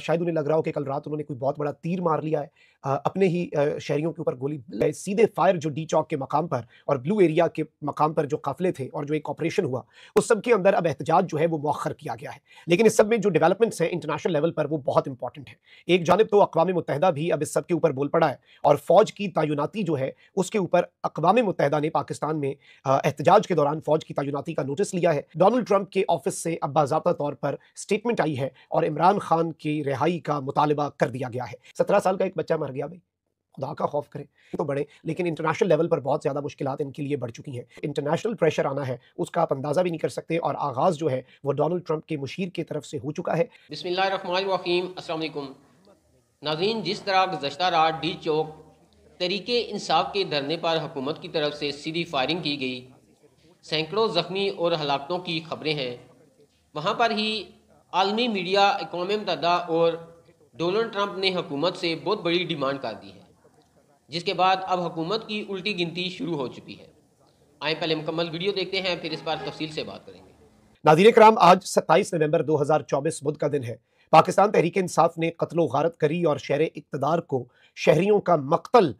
शायद उन्हें लग रहा हो कि कल रात उन्होंने कोई बहुत बड़ा तीर मार लिया है अपने ही शहरियों के ऊपर गोली सीधे फायर जो डी चौक के मकाम पर और ब्लू एरिया के मकाम पर जो काफिले थे और जो एक ऑपरेशन हुआ उस सब के अंदर अब एहतजाज जो है वो मौखर किया गया है लेकिन इस सब में जो डेवलपमेंट्स हैं इंटरनेशनल लेवल पर वो बहुत इंपॉर्टेंट है एक जानब तो अकवा मुतहदा भी अब इस सब के ऊपर बोल पड़ा है और फौज की तयनाती जो है उसके ऊपर अकवा मुतहदा ने पाकिस्तान में एहतजाज के दौरान फौज की तयनाती का नोटिस लिया है डोनल्ड ट्रंप के ऑफिस से अब बाबा तौर पर स्टेटमेंट आई है और इमरान खान के की रिहाई का मुतालबा कर दिया गया है सत्रह साल का एक बच्चा मर गया भाई खुदा का खौफ करें तो बड़े लेकिन इंटरनेशनल लेवल पर बहुत ज़्यादा मुश्किल इनके लिए बढ़ चुकी हैं इंटरनेशनल प्रेशर आना है उसका आप अंदाज़ा भी नहीं कर सकते और आगाज़ जो है वो डोनल्ड ट्रंप के मुशीर की तरफ से हो चुका है बसमीम नाजीन जिस तरह गुजशत रात डी चौक तरीके इंसाफ के धरने पर हुकूमत की तरफ से सीधी फायरिंग की गई सैकड़ों ज़ख्मी और हलाकतों की खबरें हैं वहाँ पर ही आलमी मीडिया इकोम तदा और डोनल्ड ट्रंप ने हुकूमत से बहुत बड़ी डिमांड कर दी है जिसके बाद अब हुकूमत की उल्टी गिनती शुरू हो चुकी है आए पहले मुकम्मल वीडियो देखते हैं फिर इस बार तफसील से बात करेंगे नाजीर कराम आज 27 नवंबर 2024 बुध का दिन है पाकिस्तान तहरीक इंसाफ ने कत्लो गारत करी और शहर इकतदार को शहरीों का मकतल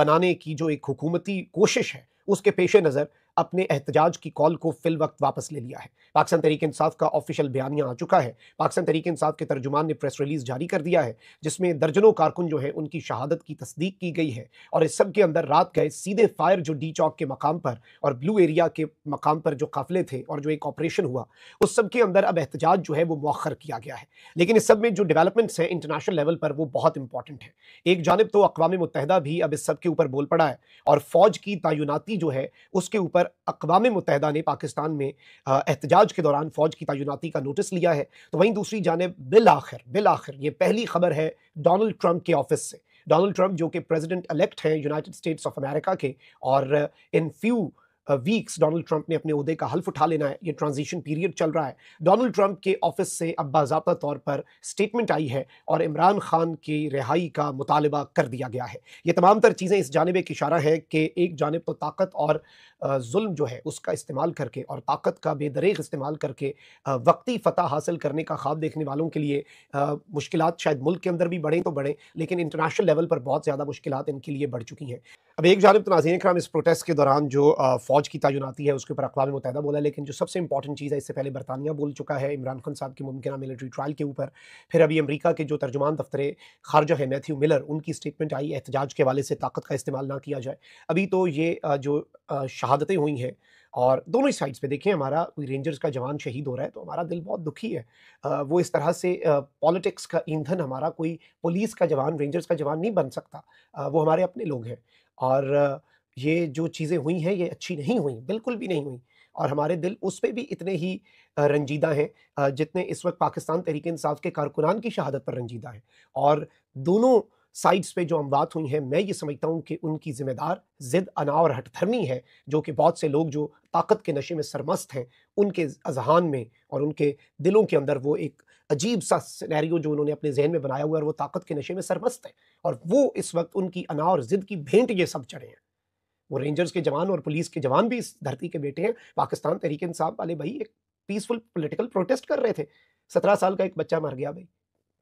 बनाने की जो एक हुकूमती कोशिश है उसके पेश नज़र अपने एहतजाज की कॉल को फिल वक्त वापस ले लिया है पाकिस्तान तरीके इंसाफ का ऑफिशियल बयानिया आ चुका है पाकिस्तान तरीके इंसाफ के तर्जुमान ने प्रेस रिलीज जारी कर दिया है जिसमें दर्जनों कारकुन जो है उनकी शहादत की तस्दीक की गई है और इस सब के अंदर रात गए सीधे फायर जो डी चौक के मकाम पर और ब्लू एरिया के मकाम पर जो काफिले थे और जो एक ऑपरेशन हुआ उस सब के अंदर अब एहतजाज जो है वो मौखर किया गया है लेकिन इस सब में जो डेवलपमेंट्स हैं इंटरनेशनल लेवल पर वो बहुत इंपॉर्टेंट है एक जानब तो अकवा मुतहदा भी अब इस सब के ऊपर बोल पड़ा है और फौज की तयनाती जो है उसके ऊपर पर अकवा मुतहदा ने पाकिस्तान में एहतजाज के दौरान फ़ौज की तैनाती का नोटिस लिया है तो वहीं दूसरी जानब बिल आखिर बिल आखिर ये पहली खबर है डोनल्ड ट्रंप के ऑफिस से डोनल्ड ट्रंप जो कि प्रेसिडेंट इलेक्ट हैं यूनाइटेड स्टेट्स ऑफ अमेरिका के और in few weeks Donald Trump ने अपने उहदे का हल्फ उठा लेना है ये ट्रांजिशन पीरियड चल रहा है डोनाल्ड ट्रंप के ऑफिस से अब बाबा तौर पर स्टेटमेंट आई है और इमरान खान की रिहाई का मुतालबा कर दिया गया है ये तमाम तर चीज़ें इस जानब एक इशारा है कि एक जानब तो ताकत और जुल्म जो है उसका इस्तेमाल करके और ताकत का बेदरेग इस्तेमाल करके वक्ती फ़तह हासिल करने का ख्वाब देखने वालों के लिए मुश्किल शायद मुल्क के अंदर भी बढ़ें तो बढ़ें लेकिन इंटरनेशनल लेवल पर बहुत ज़्यादा मुश्किल इनके लिए बढ़ चुकी हैं अब एक जानब तो नाजीन कराम इस प्रोटेस्ट के दौरान जो फौज फौज की तायुनाती है उसके ऊपर अकवा मुतहदा बोला लेकिन जो सबसे इंपॉर्टेंट चीज़ है इससे पहले बरतानिया बोल चुका है इमरान खान साहब की मुमकिन मिलिट्री ट्रायल के ऊपर फिर अभी अमरीका के जो तर्जुमान दफ्तर खारजा है मैथ्यू मिलर उनकी स्टेटमेंट आई एहतजाज के हवाले से ताकत का इस्तेमाल ना किया जाए अभी तो ये जो शहादतें हुई हैं और दोनों ही साइड्स पे देखें हमारा कोई रेंजर्स का जवान शहीद हो रहा है तो हमारा दिल बहुत दुखी है आ, वो इस तरह से पॉलिटिक्स का ईंधन हमारा कोई पुलिस का जवान रेंजर्स का जवान नहीं बन सकता आ, वो हमारे अपने लोग हैं और ये जो चीज़ें हुई हैं ये अच्छी नहीं हुई बिल्कुल भी नहीं हुई और हमारे दिल उस पर भी इतने ही रंजीदा हैं जितने इस वक्त पाकिस्तान तहरीक इंसाफ के कारकुनान की शहादत पर रंजीदा हैं और दोनों साइड्स पे जो अमवात हुई हैं मैं ये समझता हूँ कि उनकी जिम्मेदार जिद अना और हटधर्मी है जो कि बहुत से लोग जो ताकत के नशे में सरमस्त हैं उनके अजहान में और उनके दिलों के अंदर वो एक अजीब सा सिनेरियो जो उन्होंने अपने जहन में बनाया हुआ है और वो ताकत के नशे में सरमस्त है और वो इस वक्त उनकी अना और जिद की भेंट ये सब चढ़े हैं वो रेंजर्स के जवान और पुलिस के जवान भी इस धरती के बेटे हैं पाकिस्तान तहरीक इंसाफ वाले भाई एक पीसफुल पोलिटिकल प्रोटेस्ट कर रहे थे सत्रह साल का एक बच्चा मर गया भाई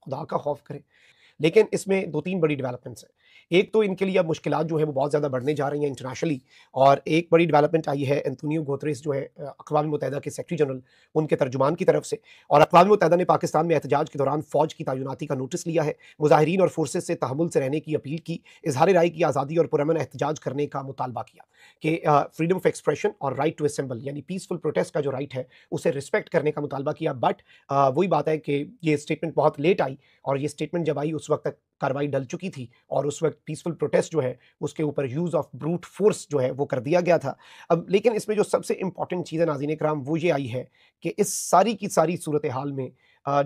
खुदा का खौफ करें लेकिन इसमें दो तीन बड़ी डेवलपमेंट्स हैं एक तो इनके लिए अब मुश्किल जो है वो बहुत ज़्यादा बढ़ने जा रही हैं इंटरनेशनली और एक बड़ी डेवलपमेंट आई है एंतोनियो गोत्रेस जो है अकवा मुतहदा के सेक्रेटरी जनरल उनके तर्जुमान की तरफ से और अकवा मुतहदा ने पाकिस्तान में एहतजाज के दौरान फ़ौज की तैनाती का नोटिस लिया है मुजाहरीन और फोर्सेज से तहमुल से रहने की अपील की इजहार राय की आज़ादी और पुरमन एहतजाज करने का मुतालबा किया कि फ्रीडम ऑफ एक्सप्रेशन और राइट टू असम्बल यानी पीसफुल प्रोटेस्ट का जो राइट है उसे रिस्पेक्ट करने का मुतालबा किया बट वही बात है कि ये स्टेटमेंट बहुत लेट आई और ये स्टेटमेंट जब आई उस उस वक्त तक कार्रवाई डल चुकी थी और उस वक्त पीसफुल प्रोटेस्ट जो है उसके ऊपर यूज़ ऑफ ब्रूट फोर्स जो है वो कर दिया गया था अब लेकिन इसमें जो सबसे इंपॉर्टेंट चीज़ है नाजीन कराम वो ये आई है कि इस सारी की सारी सूरत हाल में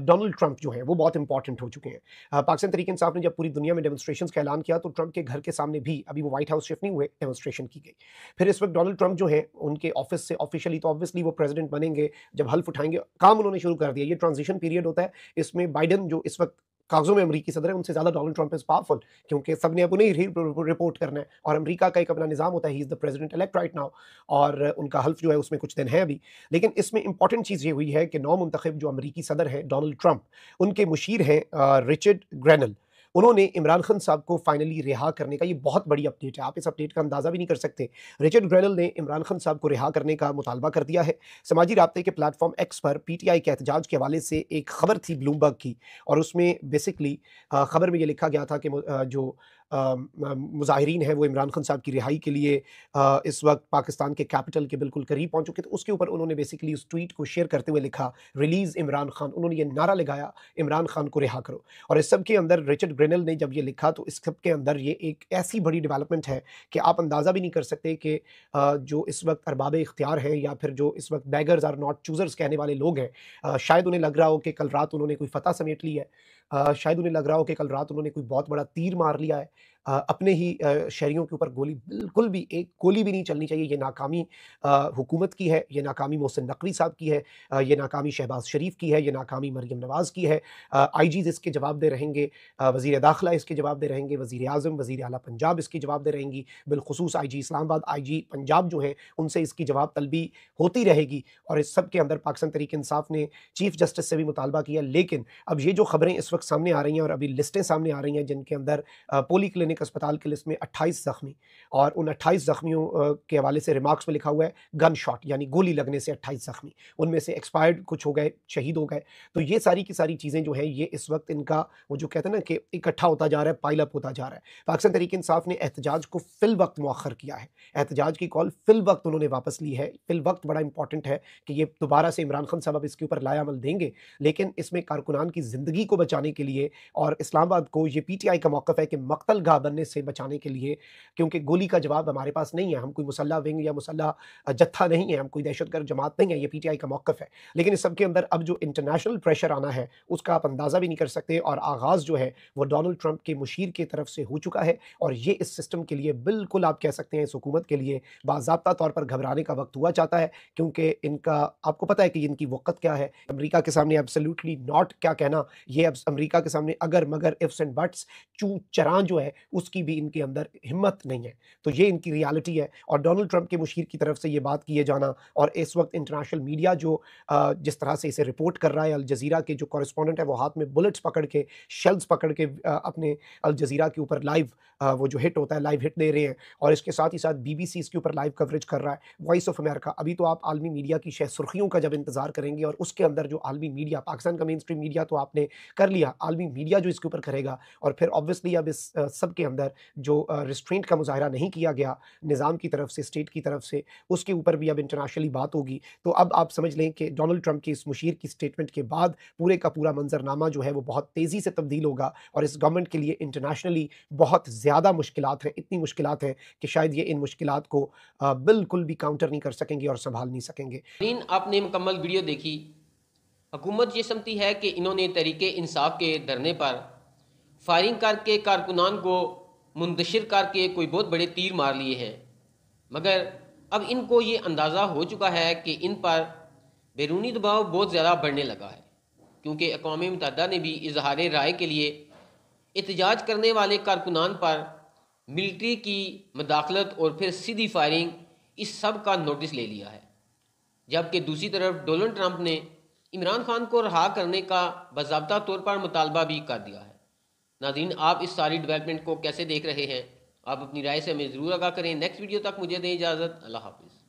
डोनाल्ड ट्रंप जो है वो बहुत इंपॉर्टेंट हो चुके हैं पाकिस्तान तरीके साहब ने जब पूरी दुनिया में डेमोस्ट्रेशन का ऐलान किया तो ट्रंप के घर के सामने भी अभी वो व्हाइट हाउस शिफ्ट नहीं हुए डेमोस्ट्रेशन की गई फिर इस वक्त डोनाल्ड ट्रंप जो है उनके ऑफिस से ऑफिशियली तो ऑब्वियसली वो प्रेजिडेंट बनेंगे जब हल्फ उठाएंगे काम उन्होंने शुरू कर दिया ये ट्रांजिशन पीरियड होता है इसमें बाइडन जो इस वक्त कागजों में अमरीकी सदर है उनसे ज़्यादा डोनाल्ड ट्रंप इज़ पावरफुल क्योंकि सब ने उन्हें ही रिपोर्ट करना है और अमरीका का एक अपना निज़ाम होता है he is the president elect right now और उनका हल्फ जो है उसमें कुछ दिन है अभी लेकिन इसमें इंपॉर्टेंट चीज़ ये हुई है कि नौ मुंतब जो अमरीकी सदर हैं डोनल्ड ट्रंप उनके मुशीर हैं रिचर्ड ग्रैनल उन्होंने इमरान खान साहब को फाइनली रिहा करने का ये बहुत बड़ी अपडेट है आप इस अपडेट का अंदाज़ा भी नहीं कर सकते रिचर्ड ग्रेनल ने इमरान खान साहब को रिहा करने का मुतालबा कर दिया है समाजी रबते के प्लेटफॉर्म एक्स पर पी टी आई के एहतजाज के हवाले से एक खबर थी ब्लूमबर्ग की और उसमें बेसिकली खबर में ये लिखा गया था कि जो मुजाहरीन हैं वो इमरान खान साहब की रिहाई के लिए इस वक्त पाकिस्तान के कैपिटल के बिल्कुल करीब पहुंच चुके थे तो उसके ऊपर उन्होंने बेसिकली उस ट्वीट को शेयर करते हुए लिखा रिलीज़ इमरान खान उन्होंने ये नारा लगाया इमरान खान को रिहा करो और इस सब के अंदर रिचर्ड ब्रेनल ने जब ये लिखा तो इस सब के अंदर ये एक ऐसी बड़ी डेवलपमेंट है कि आप अंदाज़ा भी नहीं कर सकते कि जो इस वक्त अरबाब इख्तियार हैं या फिर जो इस वक्त बैगर्स आर नॉट चूज़र्स कहने वाले लोग हैं शायद उन्हें लग रहा हो कि कल रात उन्होंने कोई फतह समेट ली है शायद उन्हें लग रहा हो कि कल रात उन्होंने कोई बहुत बड़ा तीर मार लिया है अपने ही शहरीों के ऊपर गोली बिल्कुल भी एक गोली भी नहीं चलनी चाहिए ये नाकामी हुकूमत की है ये नाकामी मोहसिन नकवी साहब की है ये नाकामी शहबाज शरीफ की है ये नाकामी मरीम नवाज़ की है आई जीज इसके जवाब दे रहेंगे वज़ी दाखिला इसके जवाब दे रहेंगे वज़ी अजम वज़ी अला पंजाब इसकी दे रहेंगी बिलखसूस आई जी इस्लामाबाद आई जी पंजाब जो है उनसे इसकी जवाब तलबी होती रहेगी और इस सब के अंदर पाकिस्तान तरीके इंसाफ ने चीफ जस्टिस से भी मुतालबा किया लेकिन अब ये जो खबरें इस वक्त सामने आ रही हैं और अभी लिस्टें सामने आ रही हैं जिनके अंदर पोली क्लिनिक क्लिनिक अस्पताल की लिस्ट में अट्ठाईस जख्मी और उन अट्ठाईस जख्मियों के हवाले से रिमार्क्स में लिखा हुआ है गन शॉट यानी गोली लगने से अट्ठाईस जख्मी उनमें से एक्सपायर्ड कुछ हो गए शहीद हो गए तो ये सारी की सारी चीज़ें जो हैं ये इस वक्त इनका वो जो कहते हैं ना कि इकट्ठा होता जा रहा है पाइलअप होता जा रहा है पाकिस्तान तो तरीके इंसाफ ने एहतजाज को फिल वक्त मौखर किया है एहतजाज की कॉल फिल वक्त उन्होंने वापस ली है फिल वक्त बड़ा इंपॉर्टेंट है कि ये दोबारा से इमरान खान साहब इसके ऊपर लाया अमल देंगे लेकिन इसमें कारकुनान की ज़िंदगी को बचाने के लिए और इस्लामाबाद को ये पी टी आई का मौक़ है कि मकतल गाह पाबंदी से बचाने के लिए क्योंकि गोली का जवाब हमारे पास नहीं है हम कोई मुसल्ह विंग या मुसल्ह जत्था नहीं है हम कोई दहशतगर्द जमात नहीं है ये पीटीआई का मौक़ है लेकिन इस सब के अंदर अब जो इंटरनेशनल प्रेशर आना है उसका आप अंदाज़ा भी नहीं कर सकते और आगाज़ जो है वो डोनल्ड ट्रंप के मुशीर की तरफ से हो चुका है और ये इस सिस्टम के लिए बिल्कुल आप कह सकते हैं इस हुकूमत के लिए बाबा तौर पर घबराने का वक्त हुआ चाहता है क्योंकि इनका आपको पता है कि इनकी वक़्त क्या है अमरीका के सामने एब्सोल्युटली नॉट क्या कहना ये अब अमरीका के सामने अगर मगर इफ्स एंड बट्स चू चरा जो है उसकी भी इनके अंदर हिम्मत नहीं है तो ये इनकी रियालिटी है और डोनाल्ड ट्रंप के मुशीर की तरफ से ये बात किए जाना और इस वक्त इंटरनेशनल मीडिया जो जिस तरह से इसे रिपोर्ट कर रहा है अल जजीरा के जो कॉरस्पॉन्डेंट है वो हाथ में बुलेट्स पकड़ के शेल्स पकड़ के अपने अल जजीरा के ऊपर लाइव वो जो हिट होता है लाइव हिट दे रहे हैं और इसके साथ ही साथ बी बी सी इसके ऊपर लाइव कवरेज कर रहा है वॉइस ऑफ अमेरिका अभी तो आप आलमी मीडिया की शह सुर्खियों का जब इंतजार करेंगे और उसके अंदर जो आलमी मीडिया पाकिस्तान का मेन स्ट्रीम मीडिया तो आपने कर लिया आलमी मीडिया जो इसके ऊपर करेगा और फिर ऑब्वियसली अब इस सब के अंदर जो रिस्ट्रेंट का मुजाहरा नहीं किया गया निज़ाम की तरफ से स्टेट की तरफ से उसके ऊपर भी अब इंटरनेशनली बात होगी तो अब आप समझ लें कि डोनाल्ड ट्रंप की इस मुशीर की स्टेटमेंट के बाद पूरे का पूरा मंजरनामा जो है वो बहुत तेज़ी से तब्दील होगा और इस गवर्नमेंट के लिए इंटरनेशनली बहुत ज़्यादा मुश्किल हैं इतनी मुश्किल हैं कि शायद ये इन मुश्किल को बिल्कुल भी काउंटर नहीं कर सकेंगे और संभाल नहीं सकेंगे आपने मुकम्मल वीडियो देखी हुकूमत ये समझती है कि इन्होंने तरीके इंसाफ के धरने पर फायरिंग करके कारकुनान को मुंतशर करके कोई बहुत बड़े तीर मार लिए हैं मगर अब इनको ये अंदाज़ा हो चुका है कि इन पर बैरूनी दबाव बहुत ज़्यादा बढ़ने लगा है क्योंकि अकवा मतदा ने भी इजहार राय के लिए एहतजाज करने वाले कारकुनान पर मिल्ट्री की मदाखलत और फिर सीधी फायरिंग इस सब का नोटिस ले लिया है जबकि दूसरी तरफ डोनल्ड ट्रंप ने इमरान खान को रहा करने का बाबा तौर पर मुतालबा भी कर दिया है नाजीन आप इस सारी डेवलपमेंट को कैसे देख रहे हैं आप अपनी राय से हमें ज़रूर आगा करें नेक्स्ट वीडियो तक मुझे दें इजाज़त अल्लाह हाफिज़